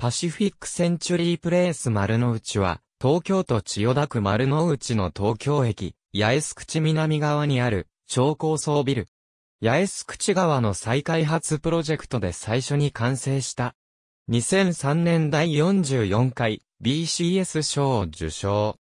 パシフィックセンチュリープレイス丸の内は、東京都千代田区丸の内の東京駅、八重洲口南側にある、超高層ビル。八重洲口側の再開発プロジェクトで最初に完成した。2003年第44回 BCS 賞を受賞。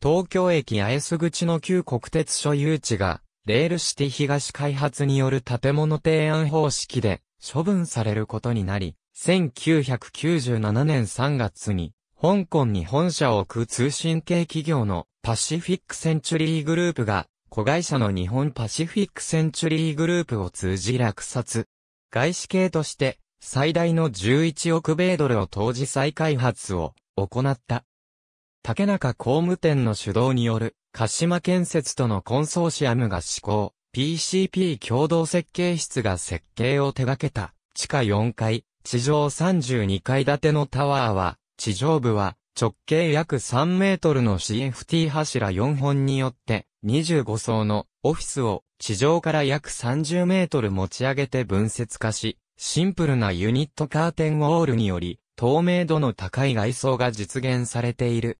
東京駅八重洲口の旧国鉄所有地が、レールシティ東開発による建物提案方式で、処分されることになり、1997年3月に、香港に本社を置く通信系企業のパシフィックセンチュリーグループが、子会社の日本パシフィックセンチュリーグループを通じ落札。外資系として、最大の11億米ドルを投じ再開発を行った。竹中工務店の主導による、鹿島建設とのコンソーシアムが施行。PCP 共同設計室が設計を手掛けた地下4階、地上32階建てのタワーは、地上部は直径約3メートルの CFT 柱4本によって25層のオフィスを地上から約30メートル持ち上げて分節化し、シンプルなユニットカーテンウォールにより透明度の高い外装が実現されている。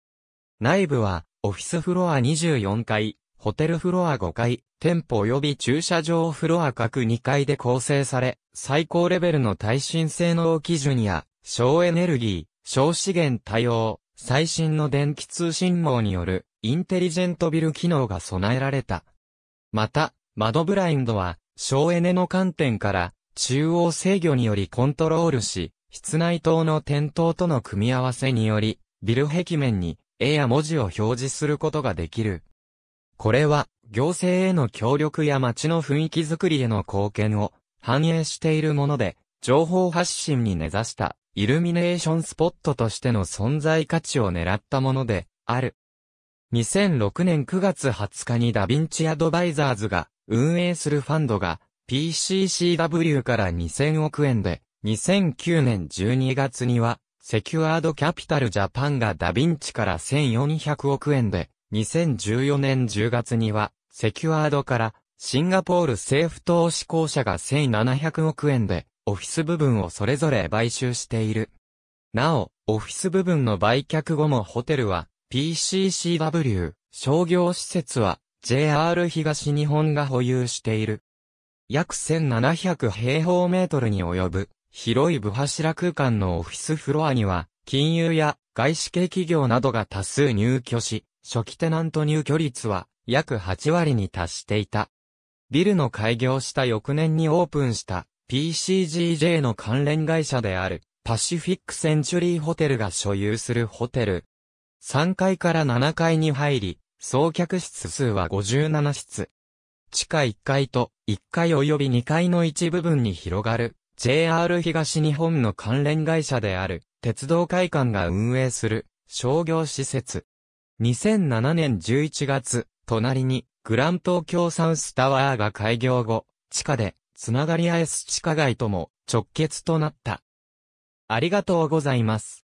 内部はオフィスフロア24階、ホテルフロア5階、店舗及び駐車場フロア各2階で構成され、最高レベルの耐震性能基準や、省エネルギー、省資源対応、最新の電気通信網による、インテリジェントビル機能が備えられた。また、窓ブラインドは、省エネの観点から、中央制御によりコントロールし、室内灯の点灯との組み合わせにより、ビル壁面に、絵や文字を表示することができる。これは、行政への協力や街の雰囲気づくりへの貢献を反映しているもので、情報発信に根ざしたイルミネーションスポットとしての存在価値を狙ったものである。2006年9月20日にダヴィンチアドバイザーズが運営するファンドが PCCW から2000億円で2009年12月にはセキュアードキャピタルジャパンがダヴィンチから1400億円で2014年10月には、セキュアードから、シンガポール政府投資公社が1700億円で、オフィス部分をそれぞれ買収している。なお、オフィス部分の売却後もホテルは、PCCW、商業施設は、JR 東日本が保有している。約1700平方メートルに及ぶ、広い部柱空間のオフィスフロアには、金融や外資系企業などが多数入居し、初期テナント入居率は約8割に達していた。ビルの開業した翌年にオープンした PCGJ の関連会社であるパシフィックセンチュリーホテルが所有するホテル。3階から7階に入り、総客室数は57室。地下1階と1階及び2階の一部分に広がる JR 東日本の関連会社である鉄道会館が運営する商業施設。2007年11月、隣に、グラント京サスタワーが開業後、地下で、つながりあえす地下街とも直結となった。ありがとうございます。